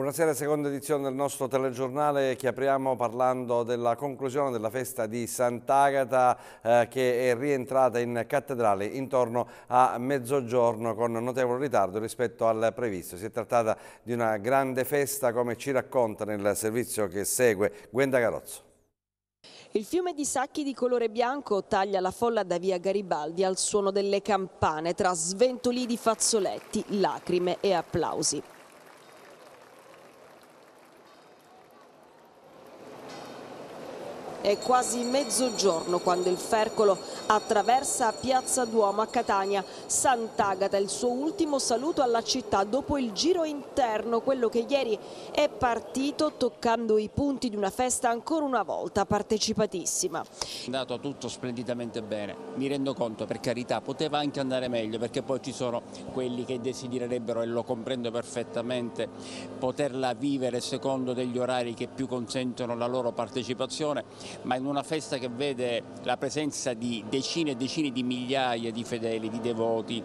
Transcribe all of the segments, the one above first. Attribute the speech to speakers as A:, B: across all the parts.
A: Buonasera, seconda edizione del nostro telegiornale che apriamo parlando della conclusione della festa di Sant'Agata eh, che è rientrata in cattedrale intorno a mezzogiorno con notevole ritardo rispetto al previsto. Si è trattata di una grande festa come ci racconta nel servizio che segue Gwenda Carozzo.
B: Il fiume di sacchi di colore bianco taglia la folla da via Garibaldi al suono delle campane tra sventoli di fazzoletti, lacrime e applausi. È quasi mezzogiorno quando il Fercolo attraversa Piazza Duomo a Catania. Sant'Agata, il suo ultimo saluto alla città dopo il giro interno, quello che ieri è partito toccando i punti di una festa ancora una volta partecipatissima.
C: È andato tutto splendidamente bene, mi rendo conto per carità, poteva anche andare meglio perché poi ci sono quelli che desidererebbero, e lo comprendo perfettamente, poterla vivere secondo degli orari che più consentono la loro partecipazione ma in una festa che vede la presenza di decine e decine di migliaia di fedeli, di devoti,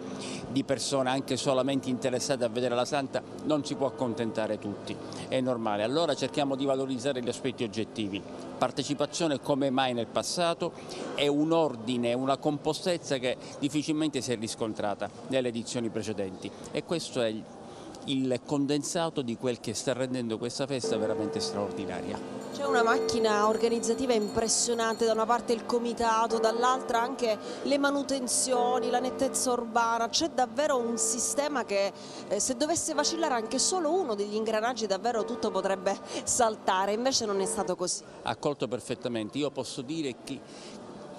C: di persone anche solamente interessate a vedere la Santa, non si può accontentare tutti, è normale. Allora cerchiamo di valorizzare gli aspetti oggettivi. Partecipazione come mai nel passato è un ordine, una compostezza che difficilmente si è riscontrata nelle edizioni precedenti e questo è il il condensato di quel che sta rendendo questa festa veramente straordinaria.
B: C'è una macchina organizzativa impressionante, da una parte il comitato, dall'altra anche le manutenzioni, la nettezza urbana, c'è davvero un sistema che eh, se dovesse vacillare anche solo uno degli ingranaggi davvero tutto potrebbe saltare, invece non è stato così.
C: Accolto perfettamente, io posso dire che,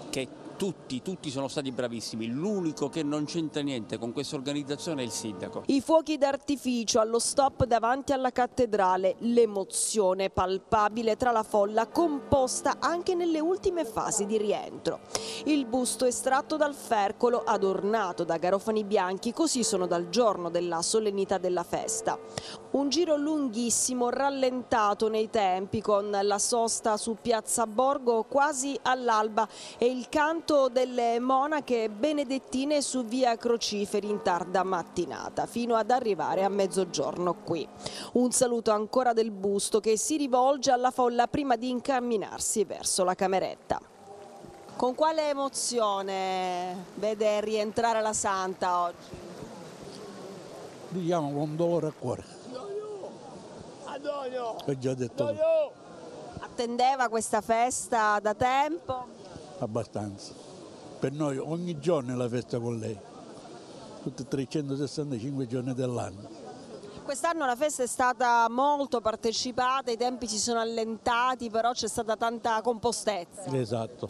C: che tutti, tutti sono stati bravissimi, l'unico che non c'entra niente con questa organizzazione è il sindaco.
B: I fuochi d'artificio allo stop davanti alla cattedrale, l'emozione palpabile tra la folla composta anche nelle ultime fasi di rientro. Il busto estratto dal fercolo, adornato da garofani bianchi, così sono dal giorno della solennità della festa. Un giro lunghissimo, rallentato nei tempi, con la sosta su Piazza Borgo quasi all'alba e il canto convento delle monache benedettine su via Crociferi in tarda mattinata fino ad arrivare a mezzogiorno qui. Un saluto ancora del busto che si rivolge alla folla prima di incamminarsi verso la cameretta. Con quale emozione vede rientrare la Santa oggi?
D: Diciamo con dolore a cuore.
B: Antonio! Ah, Ho già detto. Attendeva questa festa da tempo?
D: abbastanza. Per noi ogni giorno è la festa con lei, tutti i 365 giorni dell'anno.
B: Quest'anno la festa è stata molto partecipata, i tempi si sono allentati, però c'è stata tanta compostezza.
D: Esatto,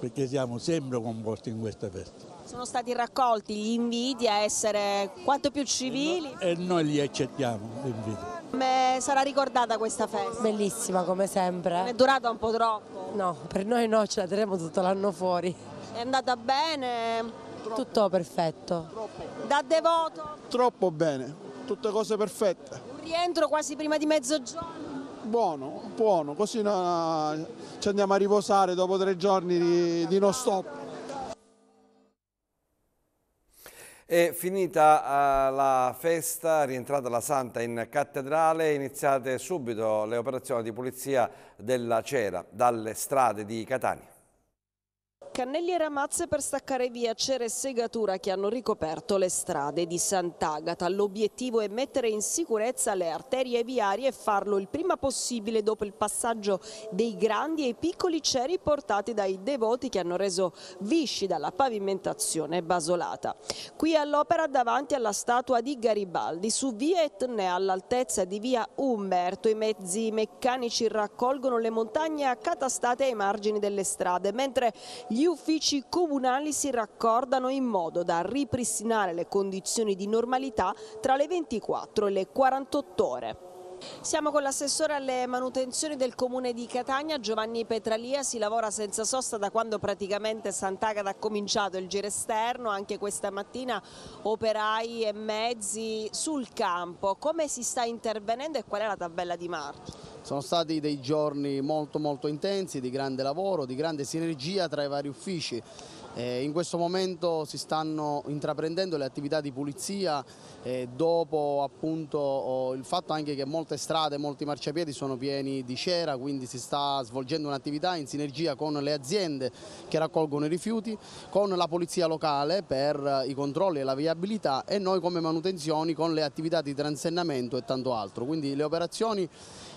D: perché siamo sempre composti in questa festa.
B: Sono stati raccolti gli inviti a essere quanto più civili.
D: E noi li accettiamo, gli inviti.
B: Come sarà ricordata questa festa? Bellissima come sempre. È durata un po' troppo. No, per noi no, ce la terremo tutto l'anno fuori. È andata bene? Troppo. Tutto perfetto. Troppo. Da devoto? Troppo bene, tutte cose perfette. Un rientro quasi prima di mezzogiorno?
D: Buono, buono, così no, ci andiamo a riposare dopo tre giorni di, di no stop.
A: È finita eh, la festa, rientrata la Santa in cattedrale, iniziate subito le operazioni di pulizia della cera dalle strade di Catania
B: cannelli e ramazze per staccare via cere e segatura che hanno ricoperto le strade di Sant'Agata. L'obiettivo è mettere in sicurezza le arterie viarie e farlo il prima possibile dopo il passaggio dei grandi e piccoli ceri portati dai devoti che hanno reso visci dalla pavimentazione basolata. Qui all'opera davanti alla statua di Garibaldi su via Etnea all'altezza di via Umberto i mezzi meccanici raccolgono le montagne accatastate ai margini delle strade mentre gli uffici comunali si raccordano in modo da ripristinare le condizioni di normalità tra le 24 e le 48 ore. Siamo con l'assessore alle manutenzioni del comune di Catania, Giovanni Petralia, si lavora senza sosta da quando praticamente Sant'Agata ha cominciato il giro esterno, anche questa mattina operai e mezzi sul campo, come si sta intervenendo e qual è la tabella di marcia?
E: Sono stati dei giorni molto molto intensi, di grande lavoro, di grande sinergia tra i vari uffici. Eh, in questo momento si stanno intraprendendo le attività di pulizia eh, dopo appunto, oh, il fatto anche che molte strade, molti marciapiedi sono pieni di cera, quindi si sta svolgendo un'attività in sinergia con le aziende che raccolgono i rifiuti, con la polizia locale per i controlli e la viabilità e noi come manutenzioni con le attività di transennamento e tanto altro. Quindi le operazioni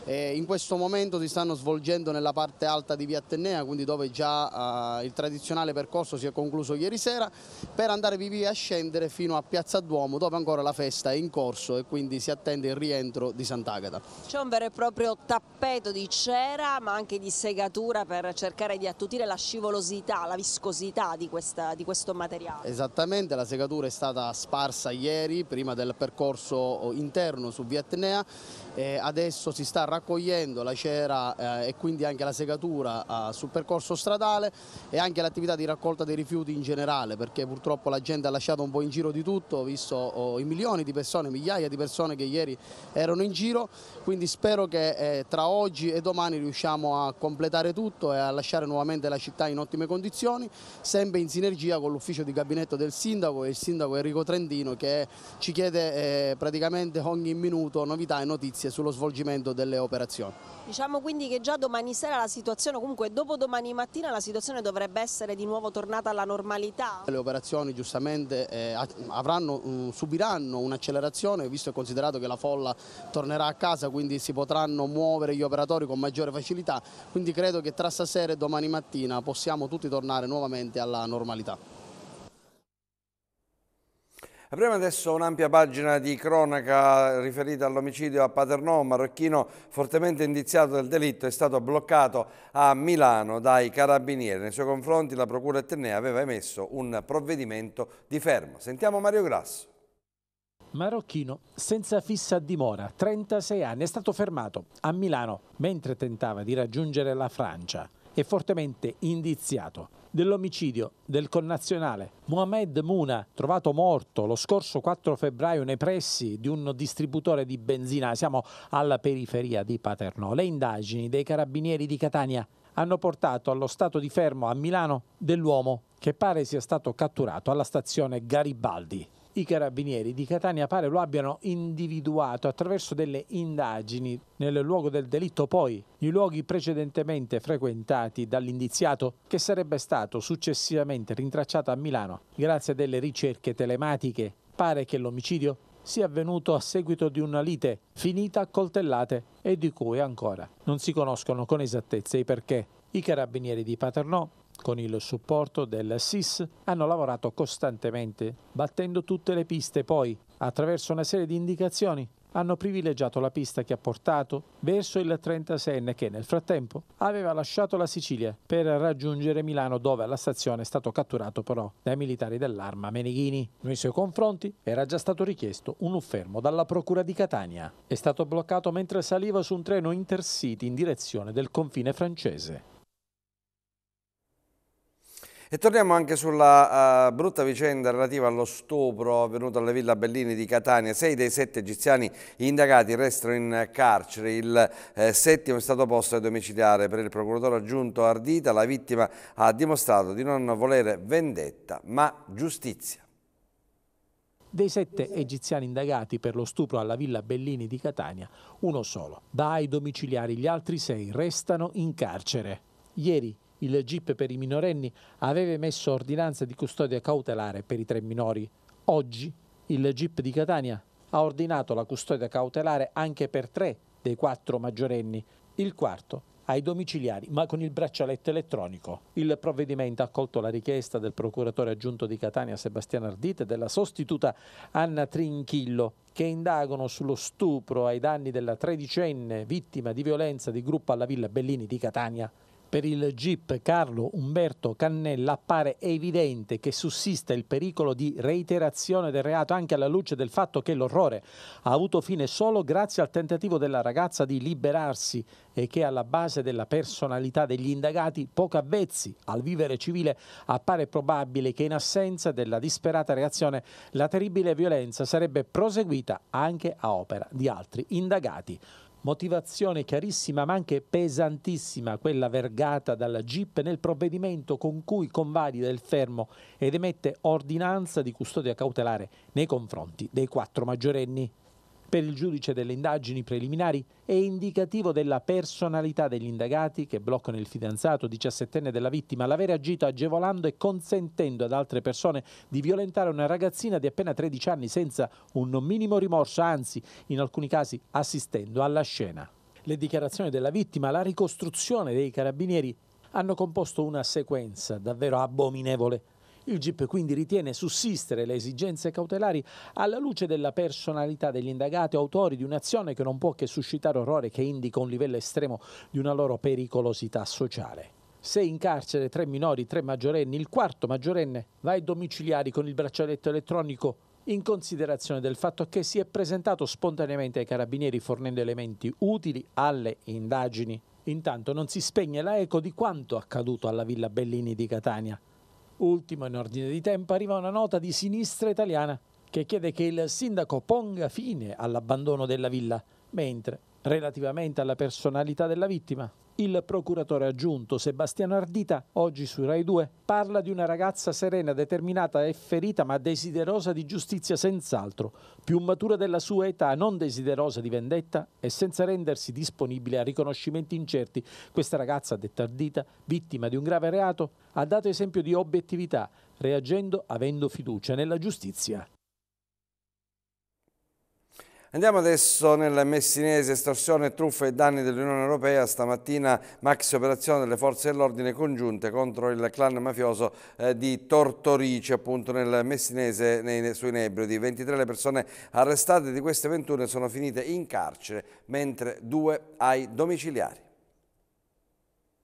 E: eh, in questo momento si stanno svolgendo nella parte alta di Via Tennea, quindi dove già eh, il tradizionale percorso si è concluso ieri sera, per andare via a scendere fino a Piazza Duomo dove ancora la festa è in corso e quindi si attende il rientro di Sant'Agata.
B: C'è un vero e proprio tappeto di cera ma anche di segatura per cercare di attutire la scivolosità, la viscosità di, questa, di questo materiale.
E: Esattamente, la segatura è stata sparsa ieri prima del percorso interno su Via Tennea eh, adesso si sta raccogliendo la cera eh, e quindi anche la segatura eh, sul percorso stradale e anche l'attività di raccolta dei rifiuti in generale perché purtroppo la gente ha lasciato un po' in giro di tutto visto oh, i milioni di persone, migliaia di persone che ieri erano in giro quindi spero che eh, tra oggi e domani riusciamo a completare tutto e a lasciare nuovamente la città in ottime condizioni sempre in sinergia con l'ufficio di gabinetto del sindaco e il sindaco Enrico Trendino che ci chiede eh, praticamente ogni minuto novità e notizie notizie sullo svolgimento delle operazioni.
B: Diciamo quindi che già domani sera la situazione, comunque dopo domani mattina la situazione dovrebbe essere di nuovo tornata alla normalità?
E: Le operazioni giustamente eh, avranno, mm, subiranno un'accelerazione visto e considerato che la folla tornerà a casa quindi si potranno muovere gli operatori con maggiore facilità quindi credo che tra stasera e domani mattina possiamo tutti tornare nuovamente alla normalità. Apriamo
A: adesso un'ampia pagina di cronaca riferita all'omicidio a Paternò, un marocchino fortemente indiziato del delitto è stato bloccato a Milano dai carabinieri. Nei suoi confronti la procura etnea aveva emesso un provvedimento di fermo. Sentiamo Mario Grasso.
D: Marocchino senza fissa dimora, 36 anni, è stato fermato a Milano mentre tentava di raggiungere la Francia. È fortemente indiziato dell'omicidio del connazionale Mohamed Muna, trovato morto lo scorso 4 febbraio nei pressi di un distributore di benzina. Siamo alla periferia di Paternò. Le indagini dei carabinieri di Catania hanno portato allo stato di fermo a Milano dell'uomo che pare sia stato catturato alla stazione Garibaldi i carabinieri di Catania pare lo abbiano individuato attraverso delle indagini nel luogo del delitto, poi i luoghi precedentemente frequentati dall'indiziato che sarebbe stato successivamente rintracciato a Milano grazie a delle ricerche telematiche. Pare che l'omicidio sia avvenuto a seguito di una lite finita a coltellate e di cui ancora non si conoscono con esattezza i perché. I carabinieri di Paternò con il supporto del SIS, hanno lavorato costantemente, battendo tutte le piste poi, attraverso una serie di indicazioni, hanno privilegiato la pista che ha portato verso il 36enne che nel frattempo aveva lasciato la Sicilia per raggiungere Milano dove alla stazione è stato catturato però dai militari dell'arma Meneghini. Nei suoi confronti era già stato richiesto un fermo dalla procura di Catania. È stato bloccato mentre saliva su un treno intercity in direzione del confine francese.
A: E torniamo anche sulla uh, brutta vicenda relativa allo stupro avvenuto alla Villa Bellini di Catania. Sei dei sette egiziani indagati restano in carcere. Il eh, settimo è stato posto a domiciliare per il procuratore aggiunto Ardita. La vittima ha dimostrato di non volere vendetta ma giustizia.
D: Dei sette egiziani indagati per lo stupro alla Villa Bellini di Catania, uno solo. Dai domiciliari gli altri sei restano in carcere. Ieri il GIP per i minorenni aveva emesso ordinanza di custodia cautelare per i tre minori. Oggi il GIP di Catania ha ordinato la custodia cautelare anche per tre dei quattro maggiorenni, il quarto ai domiciliari ma con il braccialetto elettronico. Il provvedimento ha accolto la richiesta del procuratore aggiunto di Catania Sebastiano Ardite e della sostituta Anna Trinchillo che indagano sullo stupro ai danni della tredicenne vittima di violenza di gruppo alla Villa Bellini di Catania. Per il GIP Carlo Umberto Cannella appare evidente che sussista il pericolo di reiterazione del reato anche alla luce del fatto che l'orrore ha avuto fine solo grazie al tentativo della ragazza di liberarsi e che alla base della personalità degli indagati poco avvezzi al vivere civile appare probabile che in assenza della disperata reazione la terribile violenza sarebbe proseguita anche a opera di altri indagati. Motivazione chiarissima ma anche pesantissima quella vergata dalla GIP nel provvedimento con cui convalida il fermo ed emette ordinanza di custodia cautelare nei confronti dei quattro maggiorenni. Per il giudice delle indagini preliminari è indicativo della personalità degli indagati che bloccano il fidanzato 17enne della vittima l'avere agito agevolando e consentendo ad altre persone di violentare una ragazzina di appena 13 anni senza un minimo rimorso, anzi in alcuni casi assistendo alla scena. Le dichiarazioni della vittima, la ricostruzione dei carabinieri hanno composto una sequenza davvero abominevole il GIP quindi ritiene sussistere le esigenze cautelari alla luce della personalità degli indagati autori di un'azione che non può che suscitare orrore che indica un livello estremo di una loro pericolosità sociale. Se in carcere tre minori, tre maggiorenni, il quarto maggiorenne va ai domiciliari con il braccialetto elettronico in considerazione del fatto che si è presentato spontaneamente ai carabinieri fornendo elementi utili alle indagini. Intanto non si spegne la eco di quanto accaduto alla Villa Bellini di Catania. Ultimo in ordine di tempo arriva una nota di sinistra italiana che chiede che il sindaco ponga fine all'abbandono della villa, mentre relativamente alla personalità della vittima il procuratore aggiunto Sebastiano Ardita, oggi su Rai 2, parla di una ragazza serena, determinata e ferita, ma desiderosa di giustizia senz'altro, più matura della sua età, non desiderosa di vendetta e senza rendersi disponibile a riconoscimenti incerti. Questa ragazza, detta Ardita, vittima di un grave reato, ha dato esempio di obiettività, reagendo avendo fiducia nella giustizia.
A: Andiamo adesso nel Messinese, estorsione, truffa e danni dell'Unione Europea. Stamattina maxi operazione delle forze dell'ordine congiunte contro il clan mafioso eh, di Tortorici, appunto nel Messinese, nei, sui Nebridi. 23 le persone arrestate, di queste 21 sono finite in carcere, mentre due ai domiciliari.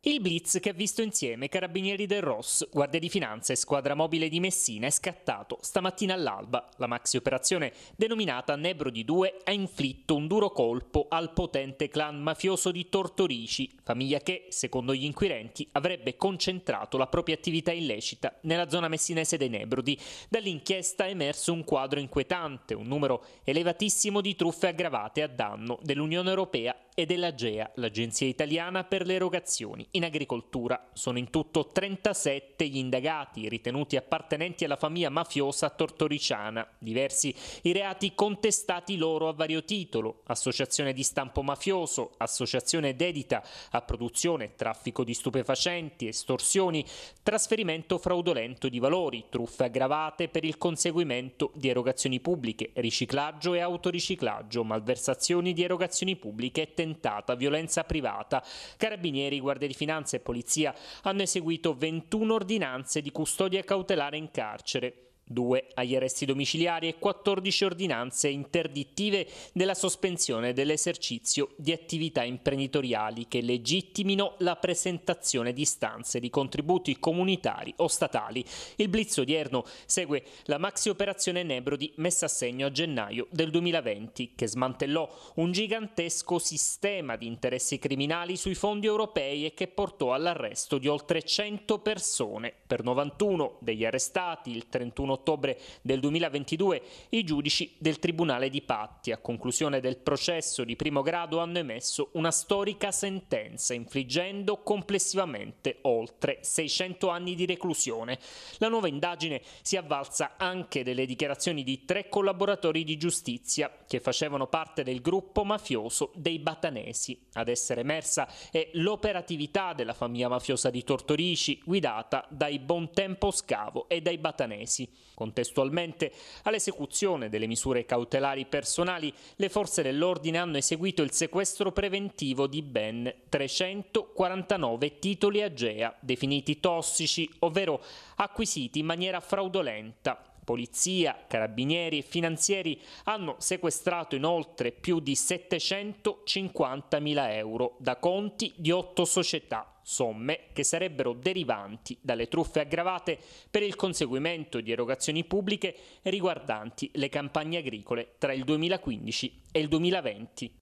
F: Il blitz che ha visto insieme Carabinieri del Ross, Guardia di Finanza e Squadra Mobile di Messina è scattato stamattina all'alba. La maxi operazione, denominata Nebro di 2, ha inflitto un duro colpo al potente clan mafioso di Tortorici, famiglia che, secondo gli inquirenti, avrebbe concentrato la propria attività illecita nella zona messinese dei Nebrodi. Dall'inchiesta è emerso un quadro inquietante, un numero elevatissimo di truffe aggravate a danno dell'Unione Europea e dell'AGEA, l'Agenzia Italiana per le Erogazioni in agricoltura. Sono in tutto 37 gli indagati ritenuti appartenenti alla famiglia mafiosa tortoriciana, diversi i reati contestati loro a vario titolo, associazione di stampo mafioso, associazione dedita a produzione, traffico di stupefacenti, estorsioni, trasferimento fraudolento di valori, truffe aggravate per il conseguimento di erogazioni pubbliche, riciclaggio e autoriciclaggio, malversazioni di erogazioni pubbliche e tentata violenza privata. Carabinieri, guardie di Finanza e Polizia hanno eseguito 21 ordinanze di custodia cautelare in carcere due agli arresti domiciliari e 14 ordinanze interdittive della sospensione dell'esercizio di attività imprenditoriali che legittimino la presentazione di stanze di contributi comunitari o statali. Il blitz odierno segue la maxi operazione Nebro messa a segno a gennaio del 2020 che smantellò un gigantesco sistema di interessi criminali sui fondi europei e che portò all'arresto di oltre 100 persone. Per 91 degli arrestati il 31 ottobre del 2022 i giudici del Tribunale di Patti. A conclusione del processo di primo grado hanno emesso una storica sentenza, infliggendo complessivamente oltre 600 anni di reclusione. La nuova indagine si avvalsa anche delle dichiarazioni di tre collaboratori di giustizia che facevano parte del gruppo mafioso dei Batanesi. Ad essere emersa è l'operatività della famiglia mafiosa di Tortorici, guidata dai Bontempo Scavo e dai Batanesi. Contestualmente all'esecuzione delle misure cautelari personali, le forze dell'ordine hanno eseguito il sequestro preventivo di ben 349 titoli AGEA, definiti tossici, ovvero acquisiti in maniera fraudolenta Polizia, carabinieri e finanzieri hanno sequestrato inoltre più di 750.000 euro da conti di otto società somme che sarebbero derivanti dalle truffe aggravate per il conseguimento di erogazioni pubbliche riguardanti le campagne agricole tra il 2015 e il 2020.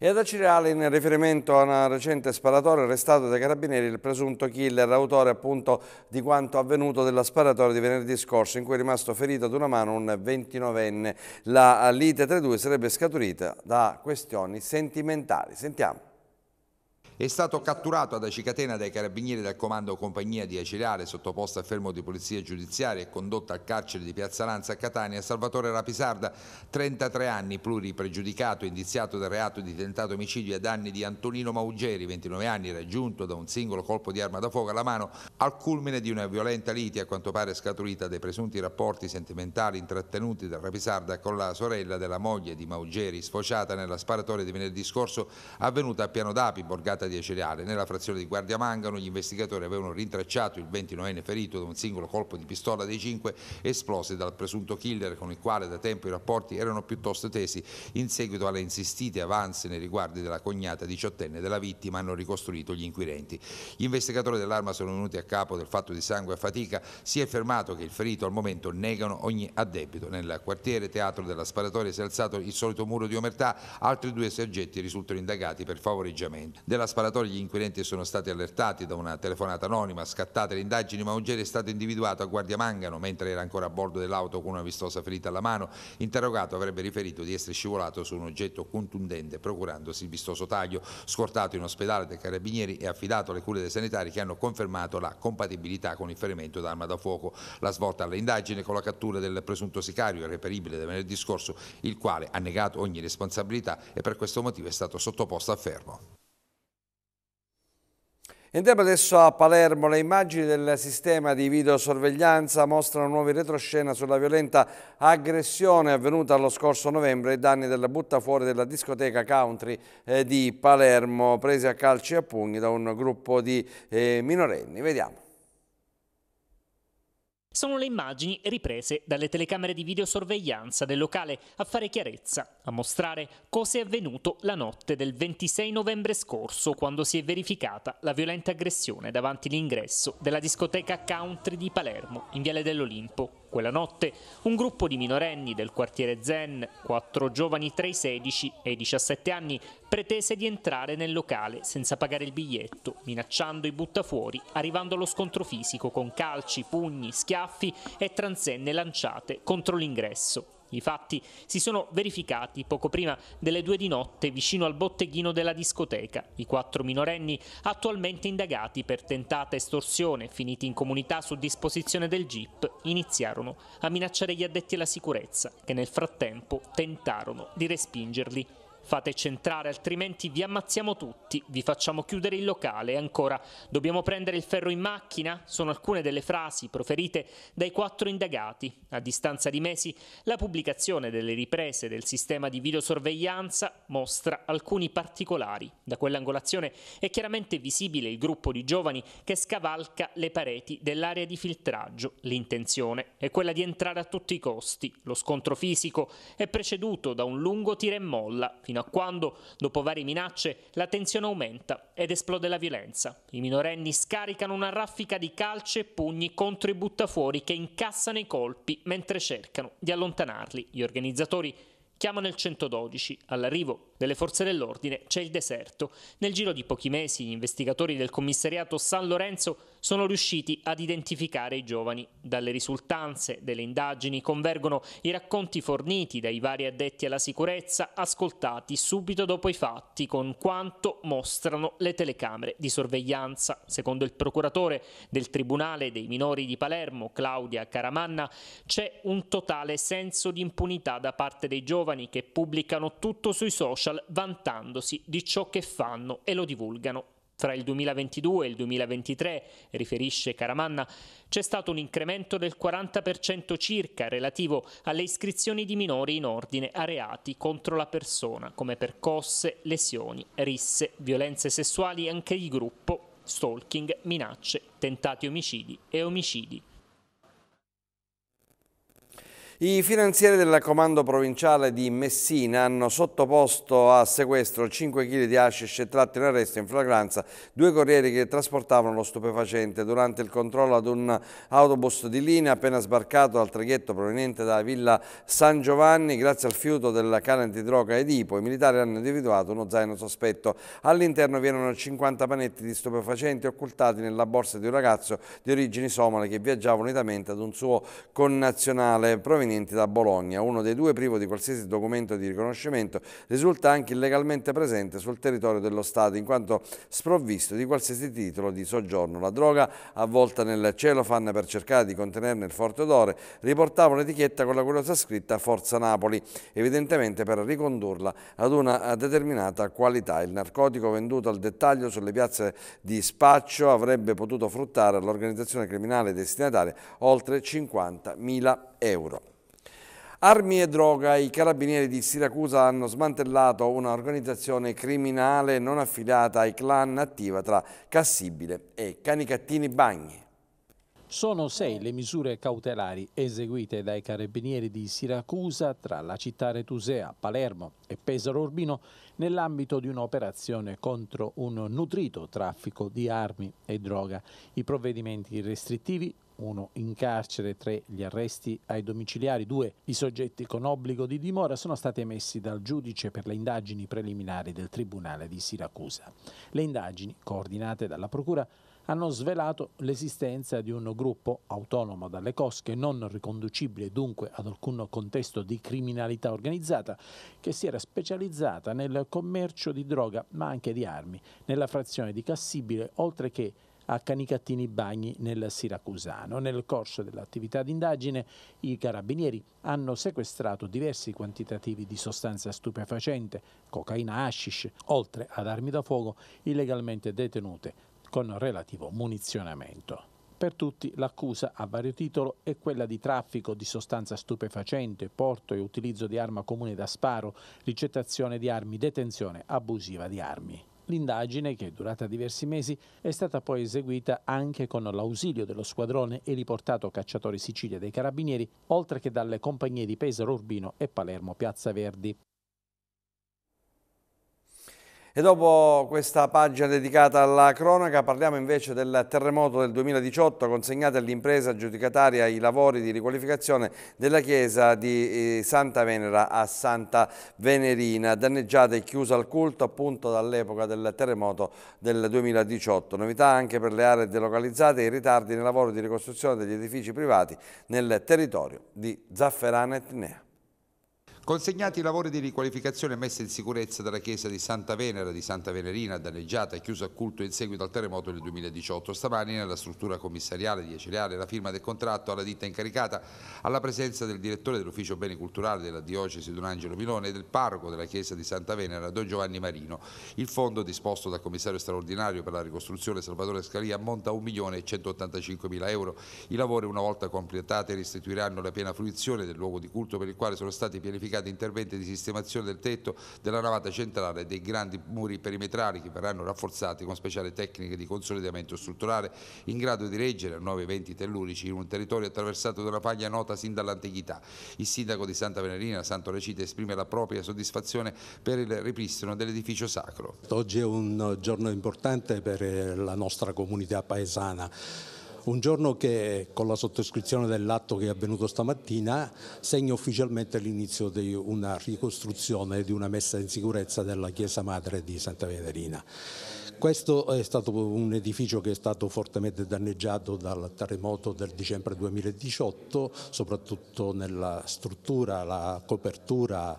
A: E ad Acireale, in riferimento a una recente sparatoria, arrestato dai carabinieri il presunto killer, autore appunto di quanto avvenuto della sparatoria di venerdì scorso, in cui è rimasto ferito ad una mano un 29enne. La lite tra i due sarebbe scaturita da questioni sentimentali. Sentiamo. È stato catturato ad Acicatena dai carabinieri del
G: comando compagnia di Acireale, sottoposto a fermo di polizia giudiziaria e condotto al carcere di Piazza Lanza a Catania, Salvatore Rapisarda, 33 anni, pluripregiudicato, indiziato del reato di tentato omicidio a danni di Antonino Maugeri, 29 anni, raggiunto da un singolo colpo di arma da fuoco alla mano, al culmine di una violenta liti a quanto pare scaturita dai presunti rapporti sentimentali intrattenuti da Rapisarda con la sorella della moglie di Maugeri, sfociata nella sparatoria di venerdì scorso avvenuta a Piano d'Api, borgata di Acereale. Nella frazione di Guardia Mangano gli investigatori avevano rintracciato il 29enne ferito da un singolo colpo di pistola dei cinque esplosi dal presunto killer con il quale da tempo i rapporti erano piuttosto tesi. In seguito alle insistite avanze nei riguardi della cognata diciottenne della vittima hanno ricostruito gli inquirenti. Gli investigatori dell'arma sono venuti a capo del fatto di sangue a fatica. Si è affermato che il ferito al momento negano ogni addebito. Nel quartiere teatro della sparatoria si è alzato il solito muro di omertà. Altri due sergetti risultano indagati per favoreggiamento. Della sparatoria gli inquirenti sono stati allertati da una telefonata anonima, scattate le indagini ma Ungeri è stato individuato a Guardia Mangano mentre era ancora a bordo dell'auto con una vistosa ferita alla mano, interrogato avrebbe riferito di essere scivolato su un oggetto contundente procurandosi il vistoso taglio, scortato in ospedale dai carabinieri e affidato alle cure dei sanitari che hanno confermato la compatibilità con il ferimento d'arma da fuoco. La svolta alle indagini con la cattura del presunto sicario irreperibile del venerdì scorso, il quale ha negato ogni responsabilità e per questo motivo è stato sottoposto a fermo.
A: Andiamo adesso a Palermo, le immagini del sistema di videosorveglianza mostrano nuovi retroscena sulla violenta aggressione avvenuta lo scorso novembre ai danni della butta fuori della discoteca country eh, di Palermo, presi a calci e a pugni da un gruppo di eh, minorenni. Vediamo
F: sono le immagini riprese dalle telecamere di videosorveglianza del locale a fare chiarezza, a mostrare cosa è avvenuto la notte del 26 novembre scorso quando si è verificata la violenta aggressione davanti l'ingresso della discoteca Country di Palermo in Viale dell'Olimpo. Quella notte un gruppo di minorenni del quartiere Zen, quattro giovani tra i 16 e i 17 anni, pretese di entrare nel locale senza pagare il biglietto, minacciando i buttafuori, arrivando allo scontro fisico con calci, pugni, schiaffi e transenne lanciate contro l'ingresso. I fatti si sono verificati poco prima delle due di notte vicino al botteghino della discoteca. I quattro minorenni attualmente indagati per tentata estorsione finiti in comunità su disposizione del GIP iniziarono a minacciare gli addetti alla sicurezza che nel frattempo tentarono di respingerli fate centrare altrimenti vi ammazziamo tutti, vi facciamo chiudere il locale. E ancora, dobbiamo prendere il ferro in macchina? Sono alcune delle frasi proferite dai quattro indagati. A distanza di mesi, la pubblicazione delle riprese del sistema di videosorveglianza mostra alcuni particolari. Da quell'angolazione è chiaramente visibile il gruppo di giovani che scavalca le pareti dell'area di filtraggio. L'intenzione è quella di entrare a tutti i costi. Lo scontro fisico è preceduto da un lungo tira e molla fino fino a quando, dopo varie minacce, la tensione aumenta ed esplode la violenza. I minorenni scaricano una raffica di calce e pugni contro i buttafuori che incassano i colpi mentre cercano di allontanarli. Gli organizzatori chiamano il 112. All'arrivo delle forze dell'ordine c'è il deserto. Nel giro di pochi mesi gli investigatori del commissariato San Lorenzo sono riusciti ad identificare i giovani. Dalle risultanze delle indagini convergono i racconti forniti dai vari addetti alla sicurezza ascoltati subito dopo i fatti con quanto mostrano le telecamere di sorveglianza. Secondo il procuratore del Tribunale dei minori di Palermo, Claudia Caramanna, c'è un totale senso di impunità da parte dei giovani che pubblicano tutto sui social social vantandosi di ciò che fanno e lo divulgano. Fra il 2022 e il 2023, riferisce Caramanna, c'è stato un incremento del 40% circa relativo alle iscrizioni di minori in ordine a reati contro la persona, come percosse, lesioni, risse, violenze sessuali anche di gruppo, stalking, minacce, tentati omicidi e omicidi.
A: I finanzieri del comando provinciale di Messina hanno sottoposto a sequestro 5 kg di hashish e tratti in arresto in flagranza due corrieri che trasportavano lo stupefacente durante il controllo ad un autobus di linea appena sbarcato dal traghetto proveniente da Villa San Giovanni. Grazie al fiuto del cane antidroga Edipo i militari hanno individuato uno zaino sospetto. All'interno vi erano 50 panetti di stupefacenti occultati nella borsa di un ragazzo di origini somale che viaggiava unitamente ad un suo connazionale provinciale provenienti da Bologna. Uno dei due, privo di qualsiasi documento di riconoscimento, risulta anche illegalmente presente sul territorio dello Stato, in quanto sprovvisto di qualsiasi titolo di soggiorno. La droga, avvolta nel celofan per cercare di contenerne il forte odore, riportava un'etichetta con la curiosa scritta Forza Napoli, evidentemente per ricondurla ad una determinata qualità. Il narcotico venduto al dettaglio sulle piazze di spaccio avrebbe potuto fruttare all'organizzazione criminale destinataria oltre 50.000 euro. Armi e droga, i carabinieri di Siracusa hanno smantellato un'organizzazione criminale non affiliata ai clan attiva tra Cassibile e Canicattini
D: Bagni. Sono sei le misure cautelari eseguite dai carabinieri di Siracusa tra la città retusea, Palermo e Pesaro Urbino nell'ambito di un'operazione contro un nutrito traffico di armi e droga. I provvedimenti restrittivi uno in carcere, tre gli arresti ai domiciliari, due i soggetti con obbligo di dimora sono stati emessi dal giudice per le indagini preliminari del Tribunale di Siracusa. Le indagini, coordinate dalla Procura, hanno svelato l'esistenza di un gruppo autonomo dalle cosche, non riconducibile dunque ad alcun contesto di criminalità organizzata, che si era specializzata nel commercio di droga ma anche di armi, nella frazione di Cassibile, oltre che a Canicattini Bagni nel Siracusano. Nel corso dell'attività d'indagine i carabinieri hanno sequestrato diversi quantitativi di sostanza stupefacente, cocaina hashish, oltre ad armi da fuoco illegalmente detenute con relativo munizionamento. Per tutti l'accusa a vario titolo è quella di traffico di sostanza stupefacente, porto e utilizzo di arma comune da sparo, ricettazione di armi, detenzione abusiva di armi. L'indagine, che è durata diversi mesi, è stata poi eseguita anche con l'ausilio dello squadrone e riportato cacciatori Sicilia dei Carabinieri, oltre che dalle compagnie di Pesaro Urbino e Palermo Piazza Verdi.
A: E dopo questa pagina dedicata alla cronaca parliamo invece del terremoto del 2018 consegnato all'impresa giudicataria i lavori di riqualificazione della chiesa di eh, Santa Venera a Santa Venerina, danneggiata e chiusa al culto appunto dall'epoca del terremoto del 2018. Novità anche per le aree delocalizzate e i ritardi nei lavori di ricostruzione degli edifici privati nel territorio di Zafferana Etnea.
G: Consegnati i lavori di riqualificazione e messa in sicurezza dalla chiesa di Santa Venera, di Santa Venerina, danneggiata e chiusa a culto in seguito al terremoto del 2018, stamani nella struttura commissariale di Ecereale la firma del contratto alla ditta incaricata, alla presenza del direttore dell'ufficio beni culturali della diocesi Don Angelo Milone e del parroco della chiesa di Santa Venera, Don Giovanni Marino. Il fondo disposto dal commissario straordinario per la ricostruzione Salvatore Scalia ammonta a 1.185.000 euro. I lavori una volta completati restituiranno la piena fruizione del luogo di culto per il quale sono stati pianificati dedicati interventi di sistemazione del tetto della navata centrale e dei grandi muri perimetrali che verranno rafforzati con speciali tecniche di consolidamento strutturale in grado di reggere nuovi eventi tellurici in un territorio attraversato da una paglia nota sin dall'antichità. Il sindaco di Santa Venerina, Santo Recite, esprime la propria soddisfazione per il ripristino dell'edificio
D: sacro. Oggi è un giorno importante per la nostra comunità paesana un giorno che con la sottoscrizione dell'atto che è avvenuto stamattina segna ufficialmente l'inizio di una ricostruzione di una messa in sicurezza della Chiesa Madre di Santa Venerina. Questo è stato un edificio che è stato fortemente danneggiato dal terremoto del dicembre 2018, soprattutto nella struttura, la copertura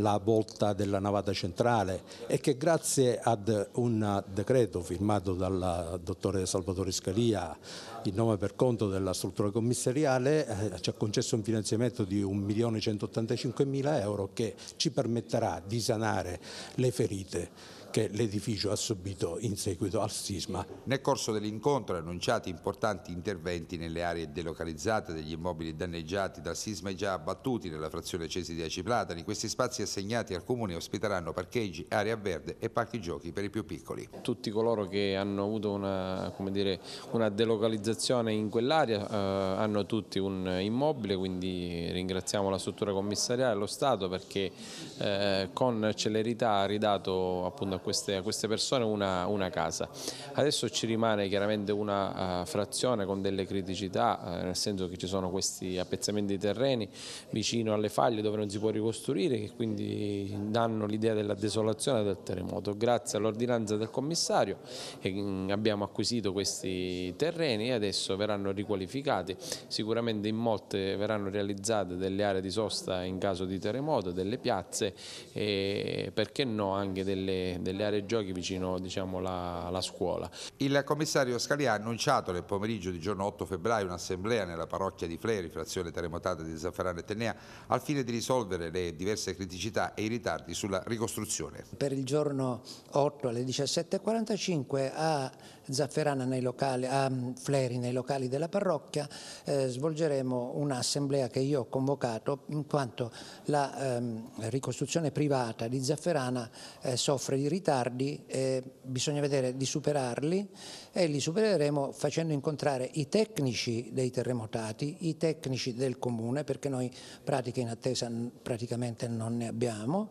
D: la volta della navata centrale e che grazie ad un decreto firmato dal dottore Salvatore Scalia in nome per conto della struttura commissariale eh, ci ha concesso un finanziamento di 1.185.000 euro che ci permetterà di sanare le ferite che l'edificio ha subito in seguito al sisma.
G: Nel corso dell'incontro annunciato importanti interventi nelle aree delocalizzate degli immobili danneggiati dal sisma e già abbattuti nella frazione Cesi di Aciplatani. Questi spazi assegnati al Comune ospiteranno parcheggi, area verde
D: e parchi giochi per i più piccoli. Tutti coloro che hanno avuto una, dire, una delocalizzazione in quell'area eh, hanno tutti un immobile, quindi ringraziamo la struttura commissariale e lo Stato perché eh, con celerità ha ridato appunto a queste, a queste persone una, una, casa. Adesso ci rimane chiaramente una uh, frazione con delle criticità, uh, nel senso che ci sono questi appezzamenti di terreni vicino alle faglie dove non si può ricostruire che quindi danno l'idea della desolazione del terremoto. Grazie all'ordinanza del commissario eh, mm, abbiamo acquisito questi terreni e adesso verranno riqualificati, sicuramente in molte verranno realizzate delle aree di sosta in caso di terremoto, delle piazze e perché no anche delle, delle delle aree giochi vicino diciamo, la, alla scuola. Il commissario Scalia ha annunciato
G: nel pomeriggio di giorno 8 febbraio un'assemblea nella parrocchia di Fleri, frazione terremotata di Zafferano e Tennea, al fine di risolvere le diverse criticità e i ritardi sulla ricostruzione.
C: Per il giorno 8 alle 17.45 a Zafferana nei locali, a Fleri nei locali della parrocchia eh, svolgeremo un'assemblea che io ho convocato in quanto la ehm, ricostruzione privata di Zafferana eh, soffre di ritardi ritardi eh, bisogna vedere di superarli e li supereremo facendo incontrare i tecnici dei terremotati, i tecnici del comune, perché noi pratiche in attesa praticamente non ne abbiamo,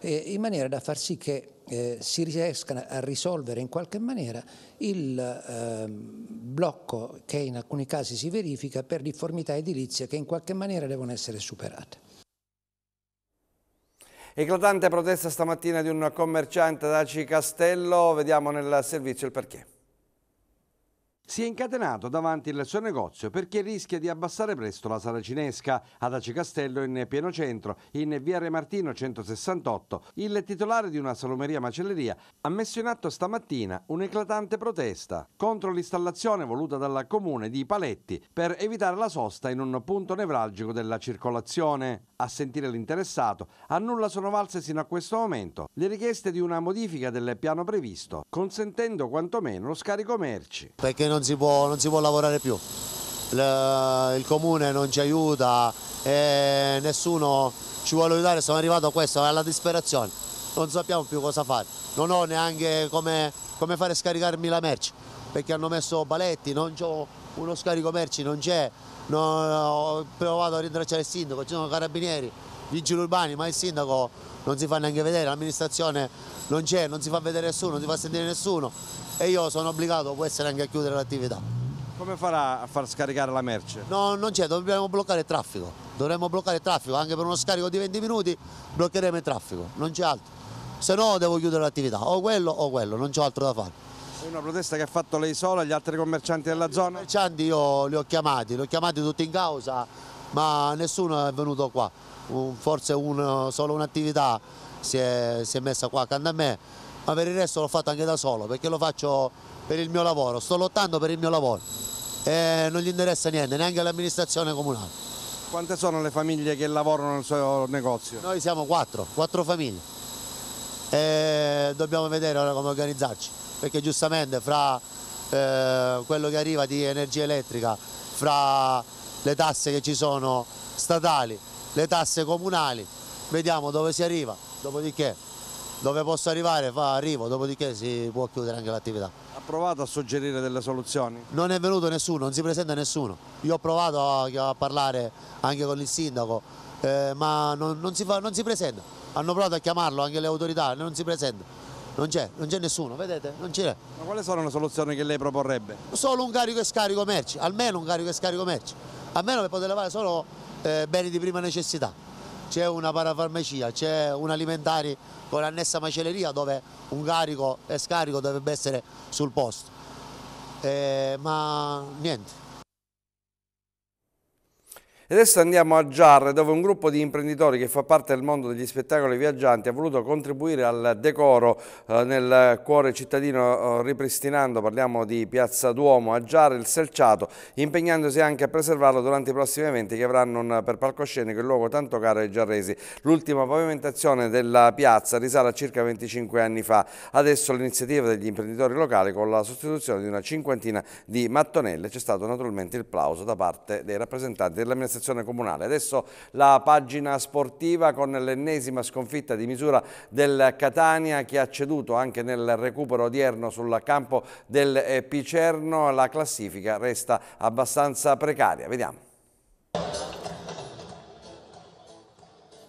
C: eh, in maniera da far sì che eh, si riesca a risolvere in qualche maniera il eh, blocco che in alcuni casi si verifica per difformità edilizia che in qualche maniera devono essere superate.
A: Eclatante protesta stamattina di un commerciante da Cicastello, vediamo nel servizio il perché. Si è incatenato davanti al suo negozio perché rischia di abbassare presto la saracinesca ad Aci Castello in pieno centro, in via Remartino 168. Il titolare di una salumeria macelleria ha messo in atto stamattina un'eclatante protesta contro l'installazione voluta dalla comune di paletti per evitare la sosta in un punto nevralgico della circolazione. A sentire l'interessato, a nulla sono valse sino a questo momento le richieste di una modifica del piano previsto, consentendo quantomeno lo scarico merci.
H: Perché non si può, non si può lavorare più. Il, il comune non ci aiuta, e nessuno ci vuole aiutare, sono arrivato a questo, alla disperazione, non sappiamo più cosa fare, non ho neanche come, come fare scaricarmi la merce, perché hanno messo baletti, non ho uno scarico merci, non c'è, ho provato a rintracciare il sindaco, ci sono carabinieri, vigili urbani, ma il sindaco non si fa neanche vedere, l'amministrazione non c'è, non si fa vedere nessuno, non si fa sentire nessuno, e io sono obbligato, può essere anche a chiudere l'attività. Come farà a far scaricare la merce? No, non c'è, dobbiamo bloccare il traffico, dovremmo bloccare il traffico, anche per uno scarico di 20 minuti bloccheremo il traffico, non c'è altro, se no devo chiudere l'attività, o quello o quello, non c'è altro da fare. È una protesta che ha fatto lei sola, gli altri commercianti della zona? I commercianti io li ho chiamati, li ho chiamati tutti in causa, ma nessuno è venuto qua, forse un, solo un'attività si si è messa qua accanto a me ma per il resto l'ho fatto anche da solo perché lo faccio per il mio lavoro, sto lottando per il mio lavoro e non gli interessa niente, neanche l'amministrazione comunale. Quante sono le famiglie che lavorano nel suo negozio? Noi siamo quattro, quattro famiglie e dobbiamo vedere ora come organizzarci perché giustamente fra eh, quello che arriva di energia elettrica, fra le tasse che ci sono statali, le tasse comunali, vediamo dove si arriva, dopodiché dove posso arrivare fa, arrivo, dopodiché si può chiudere anche l'attività. Ha provato a suggerire delle soluzioni? Non è venuto nessuno, non si presenta nessuno. Io ho provato a, a parlare anche con il sindaco, eh, ma non, non, si fa, non, si presenta. Hanno provato a chiamarlo anche le autorità, non si presenta. Non c'è, non c'è nessuno,
A: vedete? Non c'è. Ma quali sono le soluzioni che lei proporrebbe?
H: Solo un carico e scarico merci, almeno un carico e scarico merci, almeno per poter levare solo eh, beni di prima necessità c'è una parafarmacia, c'è un alimentare con annessa macelleria dove un carico e scarico dovrebbe essere sul posto. Eh, ma niente, adesso andiamo a Giarre dove un
A: gruppo di imprenditori che fa parte del mondo degli spettacoli viaggianti ha voluto contribuire al decoro eh, nel cuore cittadino eh, ripristinando, parliamo di Piazza Duomo a Giarre, il selciato, impegnandosi anche a preservarlo durante i prossimi eventi che avranno un, per palcoscenico il luogo tanto caro ai giarresi. L'ultima pavimentazione della piazza risale a circa 25 anni fa. Adesso l'iniziativa degli imprenditori locali con la sostituzione di una cinquantina di mattonelle c'è stato naturalmente il plauso da parte dei rappresentanti dell'amministrazione amministrazione comunale. Adesso la pagina sportiva con l'ennesima sconfitta di misura del Catania che ha ceduto anche nel recupero odierno sul campo del eh, Picerno. La classifica resta abbastanza precaria. Vediamo.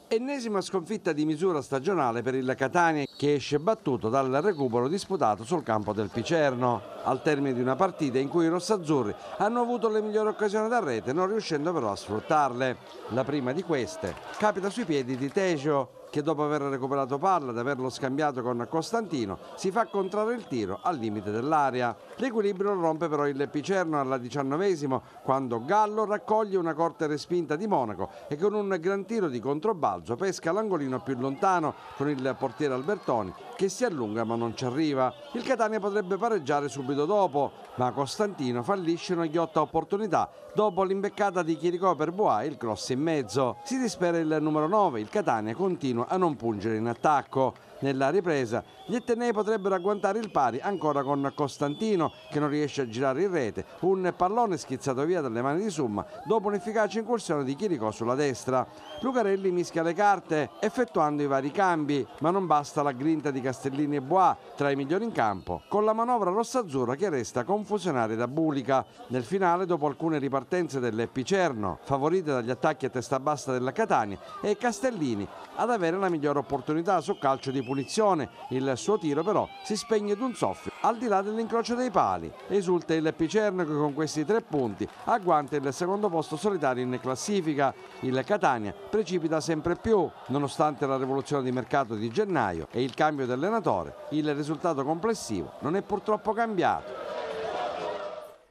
A: Ennesima sconfitta di misura stagionale per il Catania che esce battuto dal recupero disputato sul campo del Picerno, al termine di una partita in cui i rossazzurri hanno avuto le migliori occasioni da rete, non riuscendo però a sfruttarle. La prima di queste capita sui piedi di Tejo, che dopo aver recuperato palla ed averlo scambiato con Costantino si fa contrarre il tiro al limite dell'area. L'equilibrio lo rompe però il Picerno alla diciannovesimo quando Gallo raccoglie una corte respinta di Monaco e con un gran tiro di controbalzo pesca l'angolino più lontano con il portiere Albertoni che si allunga ma non ci arriva. Il Catania potrebbe pareggiare subito dopo ma Costantino fallisce una ghiotta opportunità dopo l'imbeccata di Chiricò per Boa e il cross in mezzo. Si dispera il numero 9, il Catania continua a non pungere in attacco. Nella ripresa gli etnei potrebbero agguantare il pari ancora con Costantino che non riesce a girare in rete, un pallone schizzato via dalle mani di Summa dopo un'efficace incursione di Chiricò sulla destra. Lucarelli mischia le carte effettuando i vari cambi, ma non basta la grinta di Castellini e Bois tra i migliori in campo, con la manovra rossazzurra che resta confusionaria da Bulica. Nel finale, dopo alcune ripartenze dell'Epicerno, favorite dagli attacchi a testa bassa della Catania, è Castellini ad avere la migliore opportunità su calcio di pulizia punizione. Il suo tiro però si spegne d'un soffio al di là dell'incrocio dei pali. Esulta il Picerno che con questi tre punti agguanta il secondo posto solitario in classifica. Il Catania precipita sempre più nonostante la rivoluzione di mercato di gennaio e il cambio di allenatore. Il risultato complessivo non è purtroppo cambiato.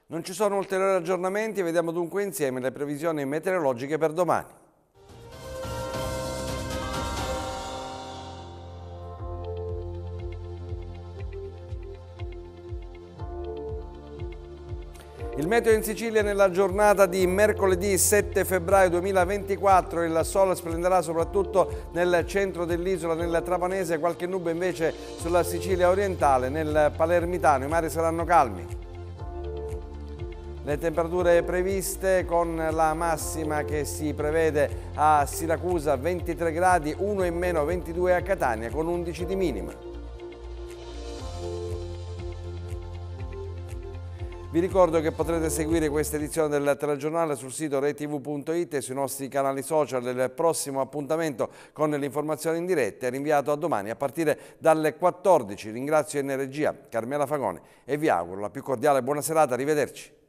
A: Non ci sono ulteriori aggiornamenti, vediamo dunque insieme le previsioni meteorologiche per domani. Il meteo in Sicilia nella giornata di mercoledì 7 febbraio 2024, il sole splenderà soprattutto nel centro dell'isola, nel Trapanese, qualche nube invece sulla Sicilia orientale, nel Palermitano, i mari saranno calmi. Le temperature previste con la massima che si prevede a Siracusa 23 gradi, 1 in meno 22 a Catania con 11 di minima. Vi ricordo che potrete seguire questa edizione del telegiornale sul sito retv.it e sui nostri canali social. Il prossimo appuntamento con le informazioni in diretta è rinviato a domani a partire dalle 14. Ringrazio in regia Carmela Fagone e vi auguro la più cordiale buona serata. Arrivederci.